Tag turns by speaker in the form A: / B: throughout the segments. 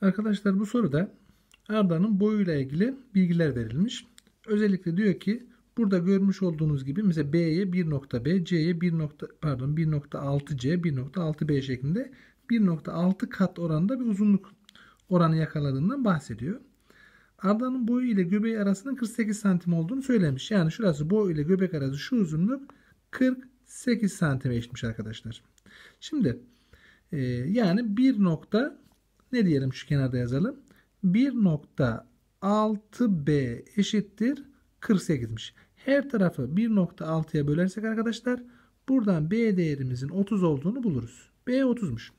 A: Arkadaşlar bu soruda Arda'nın boyuyla ilgili bilgiler verilmiş. Özellikle diyor ki burada görmüş olduğunuz gibi mesela B'ye 1.B, C'ye 1. pardon 1.6C, 1.6B şeklinde 1.6 kat oranda bir uzunluk oranı yakaladığından bahsediyor. Arda'nın boyu ile göbeği arasının 48 santim olduğunu söylemiş. Yani şurası boy ile göbek arası şu uzunluk 48 santime eşitmiş arkadaşlar. Şimdi e, yani 1 ne diyelim şu kenarda yazalım. 1.6b eşittir 48'miş. Her tarafı 1.6'ya bölersek arkadaşlar buradan b değerimizin 30 olduğunu buluruz. b 30'muş.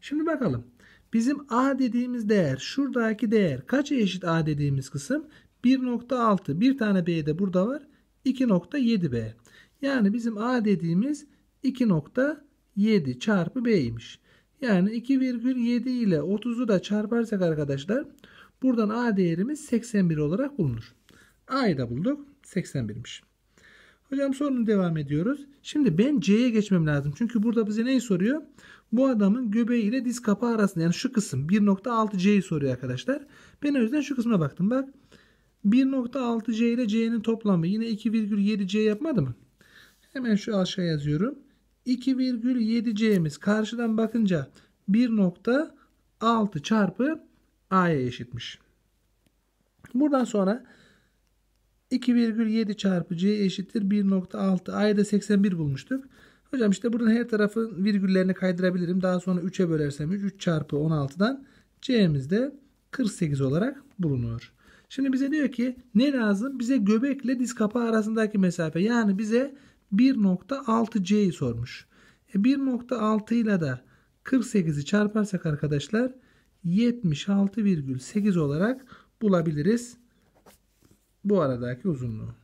A: Şimdi bakalım. Bizim a dediğimiz değer şuradaki değer kaç eşit a dediğimiz kısım 1.6 bir tane b de burada var 2.7b. Yani bizim a dediğimiz 2.7 çarpı b'ymiş. Yani 2,7 ile 30'u da çarparsak arkadaşlar buradan A değerimiz 81 olarak bulunur. A'yı da bulduk. 81'miş. Hocam sorunu devam ediyoruz. Şimdi ben C'ye geçmem lazım. Çünkü burada bize neyi soruyor? Bu adamın göbeği ile diz kapağı arasında yani şu kısım 1.6C'yi soruyor arkadaşlar. Ben o yüzden şu kısma baktım. Bak 1.6C ile C'nin toplamı yine 2,7C yapmadı mı? Hemen şu aşağı yazıyorum. 2,7C'miz karşıdan bakınca 1.6 çarpı A'ya eşitmiş. Buradan sonra 2,7 çarpı C eşittir 1.6. A'yı da 81 bulmuştuk. Hocam işte buradan her tarafın virgüllerini kaydırabilirim. Daha sonra 3'e bölersem 3, 3 çarpı 16'dan C'miz de 48 olarak bulunuyor. Şimdi bize diyor ki ne lazım? Bize göbekle diz kapağı arasındaki mesafe. Yani bize 1.6C'yi sormuş. E 1.6 ile de 48'i çarparsak arkadaşlar 76,8 olarak bulabiliriz. Bu aradaki uzunluğu.